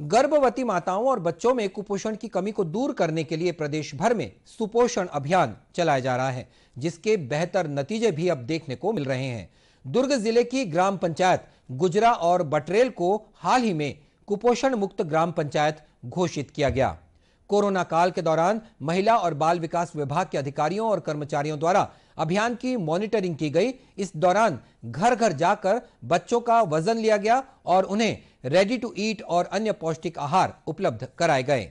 गर्भवती माताओं और बच्चों में कुपोषण की कमी को दूर करने के लिए प्रदेश भर में सुपोषण अभियान चलाया जा रहा है जिसके बेहतर नतीजे भी अब देखने को मिल रहे हैं दुर्ग जिले की ग्राम पंचायत गुजरा और बटरेल को हाल ही में कुपोषण मुक्त ग्राम पंचायत घोषित किया गया कोरोना काल के दौरान महिला और बाल विकास विभाग के अधिकारियों और कर्मचारियों द्वारा अभियान की मॉनिटरिंग की गई इस दौरान घर घर जाकर बच्चों का वजन लिया गया और उन्हें रेडी टू ईट और अन्य पौष्टिक आहार उपलब्ध कराए गए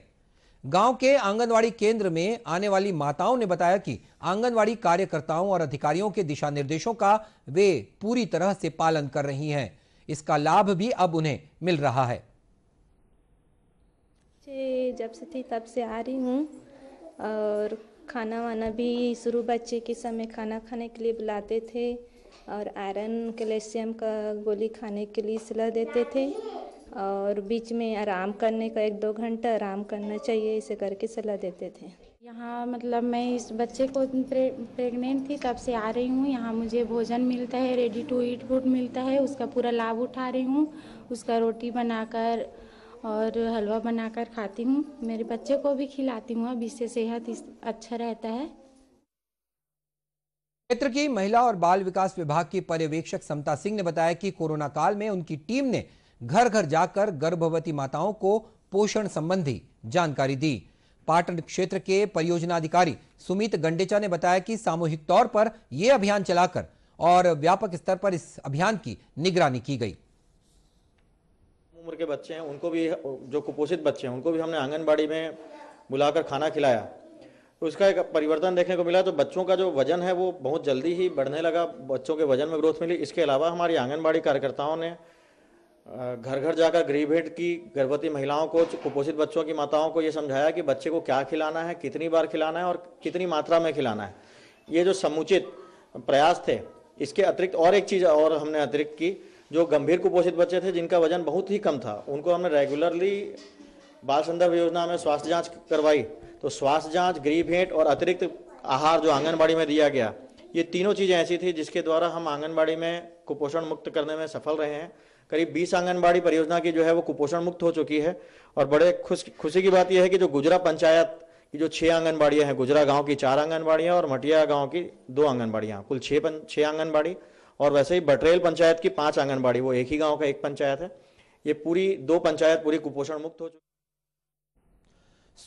गांव के आंगनवाड़ी केंद्र में आने वाली माताओं ने बताया कि आंगनवाड़ी कार्यकर्ताओं और अधिकारियों के दिशा निर्देशों का वे पूरी तरह से पालन कर रही हैं इसका लाभ भी अब उन्हें मिल रहा है जब से थी तब से आ रही हूँ और खाना वाना भी शुरू बच्चे के समय खाना खाने के लिए बुलाते थे और आयरन कैल्शियम का गोली खाने के लिए सलाह देते थे और बीच में आराम करने का एक दो घंटा आराम करना चाहिए इसे करके सलाह देते थे यहाँ मतलब मैं इस बच्चे को प्रेग्नेंट थी तब से आ रही हूँ यहाँ मुझे भोजन मिलता है रेडी टू ईट फूड मिलता है उसका पूरा लाभ उठा रही हूँ उसका रोटी बनाकर और हलवा बनाकर खाती हूँ मेरे बच्चे को भी खिलाती हूँ अब इससे सेहत अच्छा रहता है क्षेत्र की महिला और बाल विकास विभाग की पर्यवेक्षक समता सिंह ने बताया कि कोरोना काल में उनकी टीम ने घर घर जाकर गर्भवती माताओं को पोषण संबंधी जानकारी दी पाटन क्षेत्र के परियोजना अधिकारी सुमित गंडेचा ने बताया कि सामूहिक तौर पर यह अभियान चलाकर और व्यापक स्तर पर इस अभियान की निगरानी की गई उम्र के बच्चे हैं उनको भी जो कुपोषित बच्चे हैं उनको भी हमने आंगनबाड़ी में बुलाकर खाना खिलाया तो उसका एक परिवर्तन देखने को मिला तो बच्चों का जो वजन है वो बहुत जल्दी ही बढ़ने लगा बच्चों के वजन में ग्रोथ मिली इसके अलावा हमारी आंगनबाड़ी कार्यकर्ताओं ने घर घर जाकर गृह भेंट की गर्भवती महिलाओं को कुपोषित बच्चों की माताओं को ये समझाया कि बच्चे को क्या खिलाना है कितनी बार खिलाना है और कितनी मात्रा में खिलाना है ये जो समुचित प्रयास थे इसके अतिरिक्त और एक चीज़ और हमने अतिरिक्त की जो गंभीर कुपोषित बच्चे थे जिनका वजन बहुत ही कम था उनको हमने रेगुलरली बाल संदर्भ योजना में स्वास्थ्य जांच करवाई तो स्वास्थ्य जांच गृह भेंट और अतिरिक्त आहार जो आंगनबाड़ी में दिया गया ये तीनों चीज़ें ऐसी थी जिसके द्वारा हम आंगनबाड़ी में कुपोषण मुक्त करने में सफल रहे हैं करीब 20 आंगनबाड़ी परियोजना की जो है वो कुपोषण मुक्त हो चुकी है और बड़े खुश खुशी की बात यह है कि जो गुजरा पंचायत की जो छः आंगनबाड़ियाँ हैं गुजरा गाँव की चार आंगनबाड़ियाँ और मटिया गाँव की दो आंगनबाड़ियाँ कुल छः छः आंगनबाड़ी और वैसे ही बटरेल पंचायत की पांच आंगनबाड़ी वो एक ही गांव का एक पंचायत है ये पूरी दो पंचायत पूरी कुपोषण मुक्त हो चुकी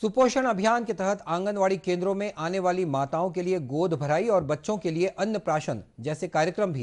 सुपोषण अभियान के तहत आंगनबाड़ी केंद्रों में आने वाली माताओं के लिए गोद भराई और बच्चों के लिए अन्न प्राशन जैसे कार्यक्रम भी